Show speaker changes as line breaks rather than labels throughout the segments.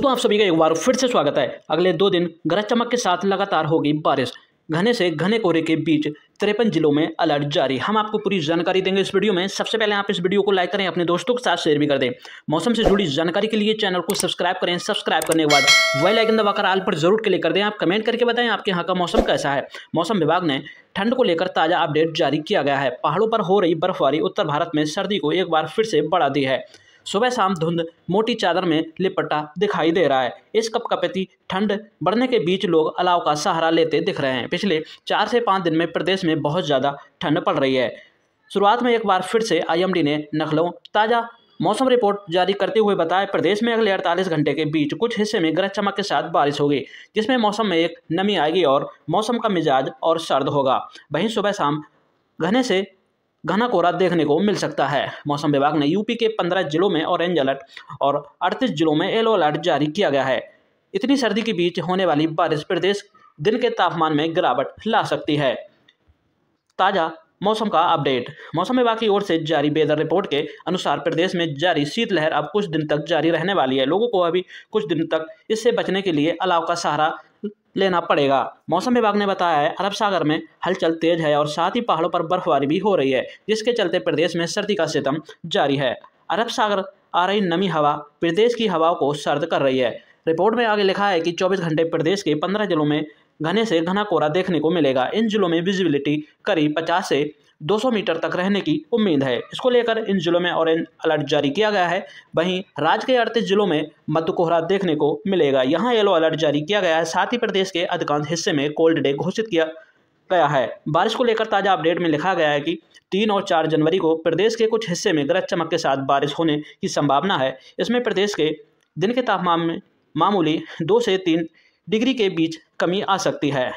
दोस्तों आप सभी का एक बार फिर से स्वागत है अगले दो दिन गरज चमक के साथ लगातार होगी बारिश घने से घने कोहरे के बीच तिरपन जिलों में अलर्ट जारी हम आपको पूरी जानकारी देंगे इस वीडियो में सबसे पहले आप इस वीडियो को लाइक करें अपने दोस्तों के साथ शेयर भी कर दें मौसम से जुड़ी जानकारी के लिए चैनल को सब्सक्राइब करें सब्सक्राइब करने के बाद वेल आइकन दबाकर आल पर जरूर क्लिक कर दें आप कमेंट करके बताएं आपके यहाँ का मौसम कैसा है मौसम विभाग ने ठंड को लेकर ताज़ा अपडेट जारी किया गया है पहाड़ों पर हो रही बर्फबारी उत्तर भारत में सर्दी को एक बार फिर से बढ़ा दी है सुबह शाम धुंध मोटी चादर में लिपटा दिखाई दे रहा है इस कप कपति ठंड बढ़ने के बीच लोग अलाव का सहारा लेते दिख रहे हैं पिछले चार से पाँच दिन में प्रदेश में बहुत ज़्यादा ठंड पड़ रही है शुरुआत में एक बार फिर से आईएमडी ने नखलों ताज़ा मौसम रिपोर्ट जारी करते हुए बताया प्रदेश में अगले 48 घंटे के बीच कुछ हिस्से में गरज चमक के साथ बारिश होगी जिसमें मौसम में एक नमी आएगी और मौसम का मिजाज और सर्द होगा वहीं सुबह शाम घने से घना कोहरा देखने को मिल सकता है मौसम विभाग ने यूपी के पंद्रह जिलों में ऑरेंज अलर्ट और अड़तीस जिलों में येलो अलर्ट जारी किया गया है इतनी सर्दी के बीच होने वाली बारिश प्रदेश दिन के तापमान में गिरावट ला सकती है ताज़ा मौसम का अपडेट मौसम विभाग की ओर से जारी वेदर रिपोर्ट के अनुसार प्रदेश में जारी शीतलहर अब कुछ दिन तक जारी रहने वाली है लोगों को अभी कुछ दिन तक इससे बचने के लिए अलाव का सहारा लेना पड़ेगा मौसम विभाग ने बताया है अरब सागर में हलचल तेज है और साथ ही पहाड़ों पर बर्फबारी भी हो रही है जिसके चलते प्रदेश में सर्दी का सितम जारी है अरब सागर आ रही नमी हवा प्रदेश की हवाओं को सर्द कर रही है रिपोर्ट में आगे लिखा है कि 24 घंटे प्रदेश के 15 जिलों में घने से घना कोहरा देखने को मिलेगा इन जिलों में विजिबिलिटी करीब पचास से 200 मीटर तक रहने की उम्मीद है इसको लेकर इन जिलों में ऑरेंज अलर्ट जारी किया गया है वहीं राज्य के अड़तीस जिलों में मध्य कोहरा देखने को मिलेगा यहाँ येलो अलर्ट जारी किया गया है साथ ही प्रदेश के अधिकांश हिस्से में कोल्ड डे घोषित किया गया है बारिश को लेकर ताज़ा अपडेट में लिखा गया है कि तीन और चार जनवरी को प्रदेश के कुछ हिस्से में गरज चमक के साथ बारिश होने की संभावना है इसमें प्रदेश के दिन के तापमान में मामूली दो से तीन डिग्री के बीच कमी आ सकती है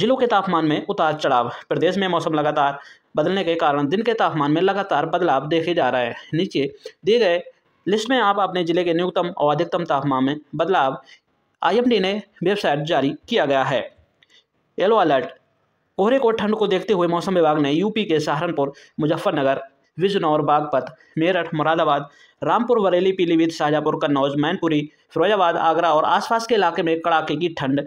जिलों के तापमान में उतार चढ़ाव प्रदेश में मौसम लगातार बदलने के कारण दिन के तापमान में लगातार बदलाव देखे जा रहा है नीचे दिए गए लिस्ट में आप अपने ज़िले के न्यूनतम और अधिकतम तापमान में बदलाव आईएमडी ने वेबसाइट जारी किया गया है येलो अलर्ट कोहरे को ठंड को देखते हुए मौसम विभाग ने यूपी के सहारनपुर मुजफ्फरनगर बिजनौर बागपत मेरठ मुरादाबाद रामपुर बरेली पीलीभीत शाहजहापुर कन्नौज मैनपुरी फिरोजाबाद आगरा और आसपास के इलाके में कड़ाके की ठंड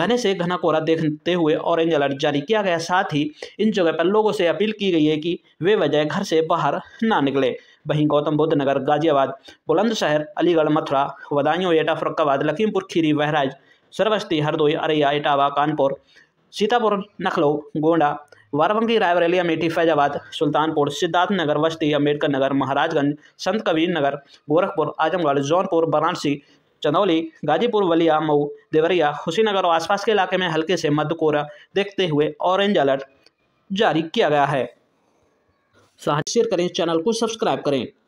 घने से घना कोहरा देखते हुए ऑरेंज अलर्ट जारी किया गया साथ ही इन जगह पर लोगों से अपील की गई है कि वे वजह घर से बाहर ना निकले वहीं गौतम बुद्ध नगर गाजियाबाद बुलंदशहर अलीगढ़ मथुरा वदायूं एटा फरुखाबाद लखीमपुर खीरी बहराइज सरवस्ती हरदोई अरैया इटावा कानपुर सीतापुर नखलऊ गोंडा वाराबंकी रायबरेली अमेठी फैजाबाद सुल्तानपुर सिद्धार्थनगर वस्ती अम्बेडकर नगर महाराजगंज संत कबीर नगर गोरखपुर आजमगढ़ जौनपुर वाराणसी चंदौली गाजीपुर वलिया मऊ देवरिया खुशीनगर और आसपास के इलाके में हल्के से मध्य कोहरा देखते हुए ऑरेंज अलर्ट जारी किया गया है शेयर करें चैनल को सब्सक्राइब करें